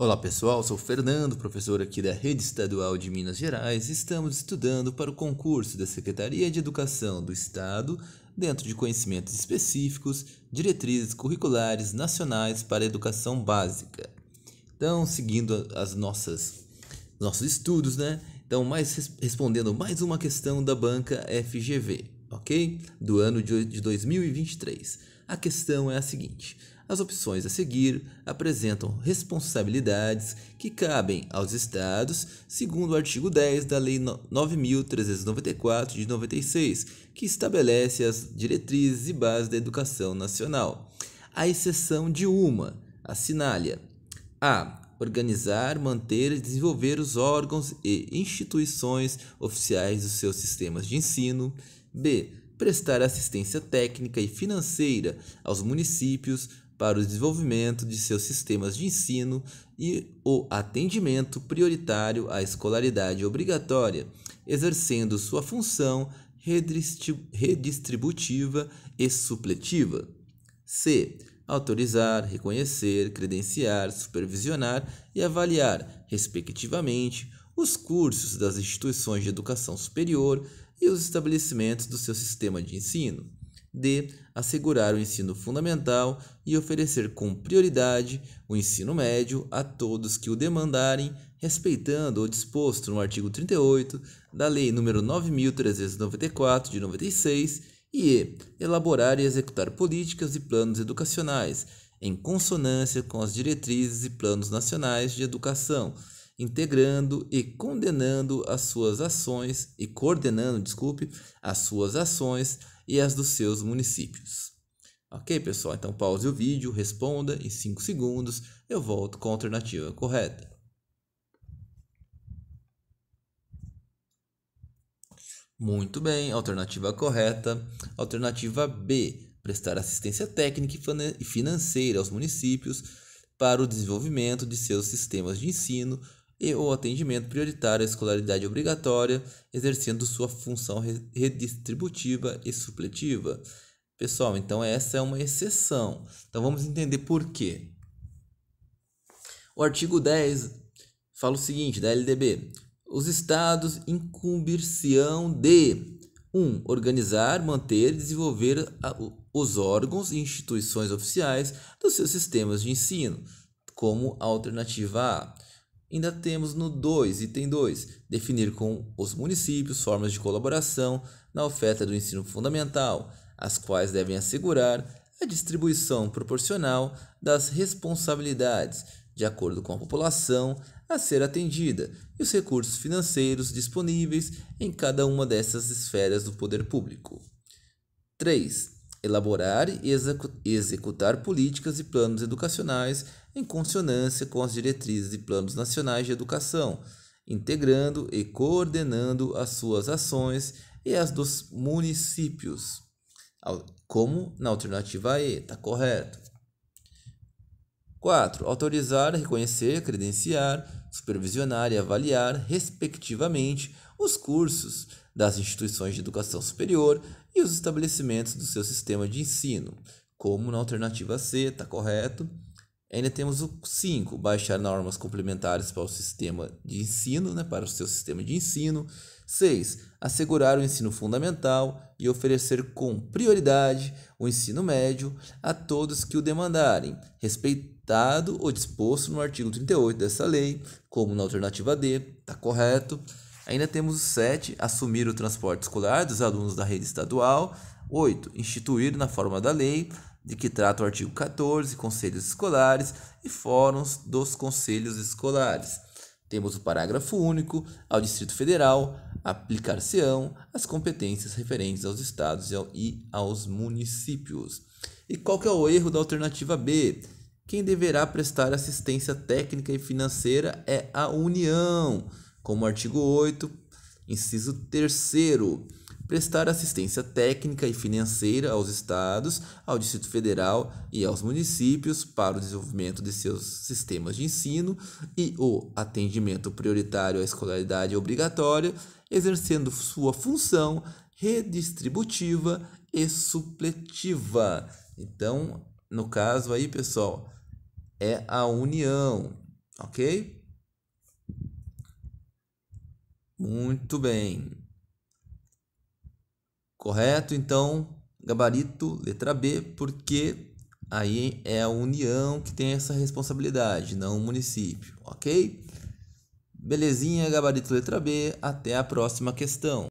Olá pessoal, sou Fernando, professor aqui da Rede Estadual de Minas Gerais. Estamos estudando para o concurso da Secretaria de Educação do Estado, dentro de conhecimentos específicos, diretrizes curriculares nacionais para a educação básica. Então, seguindo as nossas nossos estudos, né? Então, mais respondendo mais uma questão da banca FGV, OK? Do ano de 2023. A questão é a seguinte: as opções a seguir apresentam responsabilidades que cabem aos estados, segundo o artigo 10 da Lei 9394 de 96, que estabelece as diretrizes e bases da educação nacional, à exceção de uma, assinalha: a organizar, manter e desenvolver os órgãos e instituições oficiais dos seus sistemas de ensino. B prestar assistência técnica e financeira aos municípios para o desenvolvimento de seus sistemas de ensino e o atendimento prioritário à escolaridade obrigatória, exercendo sua função redistributiva e supletiva. C. Autorizar, reconhecer, credenciar, supervisionar e avaliar, respectivamente, os cursos das instituições de educação superior e os estabelecimentos do seu sistema de ensino. D. Assegurar o ensino fundamental e oferecer com prioridade o ensino médio a todos que o demandarem, respeitando o disposto no artigo 38 da Lei nº 9.394 de 96 e E. Elaborar e executar políticas e planos educacionais em consonância com as diretrizes e planos nacionais de educação integrando e condenando as suas ações e coordenando, desculpe, as suas ações e as dos seus municípios. Ok, pessoal? Então pause o vídeo, responda em 5 segundos. Eu volto com a alternativa correta. Muito bem, alternativa correta. Alternativa B: prestar assistência técnica e financeira aos municípios para o desenvolvimento de seus sistemas de ensino e o atendimento prioritário à escolaridade obrigatória, exercendo sua função redistributiva e supletiva. Pessoal, então essa é uma exceção. Então vamos entender por quê. O artigo 10 fala o seguinte da LDB: os estados incumbir-se-ão de 1. Um, organizar, manter e desenvolver os órgãos e instituições oficiais dos seus sistemas de ensino, como alternativa A Ainda temos no 2, item 2, definir com os municípios formas de colaboração na oferta do ensino fundamental, as quais devem assegurar a distribuição proporcional das responsabilidades, de acordo com a população a ser atendida e os recursos financeiros disponíveis em cada uma dessas esferas do poder público. 3 elaborar e executar políticas e planos educacionais em consonância com as diretrizes e planos nacionais de educação, integrando e coordenando as suas ações e as dos municípios, como na alternativa E, tá correto. 4. Autorizar, reconhecer, credenciar supervisionar e avaliar, respectivamente, os cursos das instituições de educação superior e os estabelecimentos do seu sistema de ensino, como na alternativa C, está correto? Ainda temos o 5, baixar normas complementares para o sistema de ensino, né, para o seu sistema de ensino. 6. Assegurar o ensino fundamental e oferecer com prioridade o ensino médio a todos que o demandarem, respeitando dado o disposto no artigo 38 dessa lei, como na alternativa D, está correto. Ainda temos o 7, assumir o transporte escolar dos alunos da rede estadual. 8, instituir na forma da lei, de que trata o artigo 14, conselhos escolares e fóruns dos conselhos escolares. Temos o parágrafo único ao Distrito Federal, aplicar-se-ão as competências referentes aos estados e aos municípios. E qual que é o erro da alternativa B? Quem deverá prestar assistência técnica e financeira é a União, como artigo 8, inciso 3 prestar assistência técnica e financeira aos estados, ao Distrito Federal e aos municípios para o desenvolvimento de seus sistemas de ensino e o atendimento prioritário à escolaridade obrigatória, exercendo sua função redistributiva e supletiva. Então, no caso aí, pessoal, é a união, ok? Muito bem. Correto, então, gabarito, letra B, porque aí é a união que tem essa responsabilidade, não o município, ok? Belezinha, gabarito letra B, até a próxima questão.